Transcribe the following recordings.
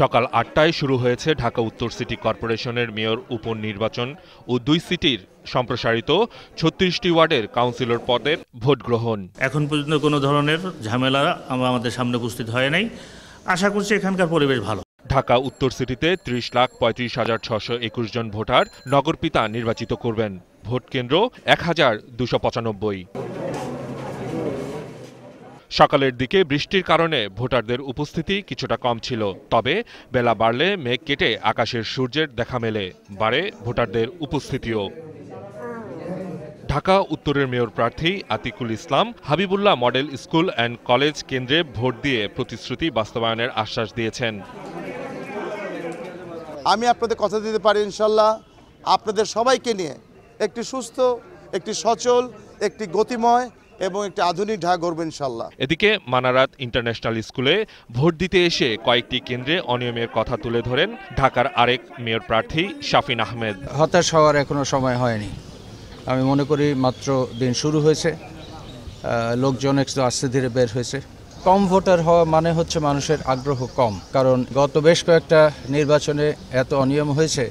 সকাল আটটায় শুরু হয়েছে ঢাকা উত্তর সিটি কর্পোরেশনের মেয়র উপনির্বাচন ও দুই সিটির সম্প্রসারিত ছত্রিশটি ওয়ার্ডের কাউন্সিলর পদের ভোট গ্রহণ এখন পর্যন্ত কোনো ধরনের ঝামেলা আমাদের সামনে উপস্থিত হয় নাই আশা করছি এখানকার পরিবেশ ভালো ঢাকা উত্তর সিটিতে ত্রিশ লাখ পঁয়ত্রিশ হাজার ছশো একুশ জন ভোটার নগরপিতা নির্বাচিত করবেন ভোট কেন্দ্র এক হাজার দুশো পঁচানব্বই সকালের দিকে বৃষ্টির কারণে ভোটারদের উপস্থিতি কিছুটা কম ছিল তবে বেলা বাড়লে মেঘ কেটে আকাশের সূর্যের দেখা মেলে বাড়ে ভোটারদের উপস্থিতিও ঢাকা উত্তরের মেয়র প্রার্থী Atiqul Islam Habibullah model school and college কেন্দ্রে ভোট দিয়ে প্রতিশ্রুতি বাস্তবায়নের আশ্বাস দিয়েছেন আমি আপনাদের কথা দিতে পারি ইনশাল্লাহ আপনাদের সবাইকে নিয়ে একটি সুস্থ একটি সচল একটি গতিময় এবং একটি আধুনিক ঢাকা গড়বে ইনশাল্লাহ এদিকে মানারাত ইন্টারন্যাশনাল স্কুলে ভোট দিতে এসে কয়েকটি কেন্দ্রে অনিয়মের কথা তুলে ধরেন ঢাকার আরেক মেয়র প্রার্থী শাফিন আহমেদ হতাশ হওয়ার এখনো সময় হয়নি আমি মনে করি মাত্র দিন শুরু হয়েছে লোকজন একটু আস্তে ধীরে বের হয়েছে কম ভোটার হওয়া মানে হচ্ছে মানুষের আগ্রহ কম কারণ গত বেশ কয়েকটা নির্বাচনে এত অনিয়ম হয়েছে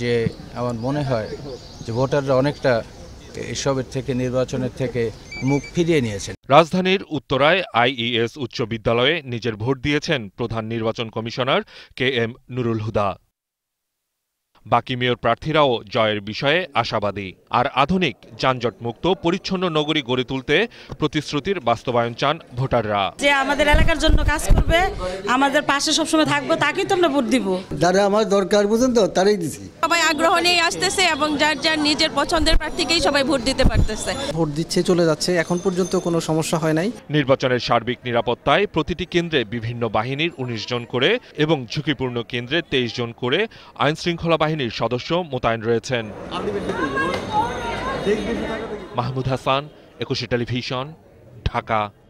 যে আমার মনে হয় যে ভোটাররা অনেকটা এসবের থেকে নির্বাচনের থেকে মুখ ফিরিয়ে নিয়েছেন রাজধানীর উত্তরায় আইইএস উচ্চ বিদ্যালয়ে নিজের ভোট দিয়েছেন প্রধান নির্বাচন commissioner K M Nurul Huda বাকি মেয়র প্রার্থীরাও জয়ের বিষয়ে আশাবাদী আর আধুনিক যানজটমুক্ত পরিচ্ছন্ন নগরী গড়ে তুলতে প্রতিশ্রুতির বাস্তবায়ন চান ভোটাররা যে আমাদের এলাকার জন্য কাজ করবে আমাদের পাশে সবসময় থাকবো তাকেই তো আমরা ভোট দিব যারা আমার দরকার বুঝেন তো তারাই দিছি আগ্রহ নিয়ে আসতেছে এবং যার যার নিজের পছন্দের প্রার্থীকেই সবাই ভোট দিতে পারতেছে ভোট দিচ্ছে চলে যাচ্ছে এখন পর্যন্ত কোনো সমস্যা হয় নাই নির্বাচনের সার্বিক নিরাপত্তায় প্রতিটি কেন্দ্রে বিভিন্ন বাহিনীর উনিশ জন করে এবং ঝুঁকিপূর্ণ কেন্দ্রে তেইশ জন করে আইন শৃঙ্খলা বাহিনীর সদস্য মোতায়েন রয়েছেন মাহমুদ হাসান একুশে টেলিভিশন ঢাকা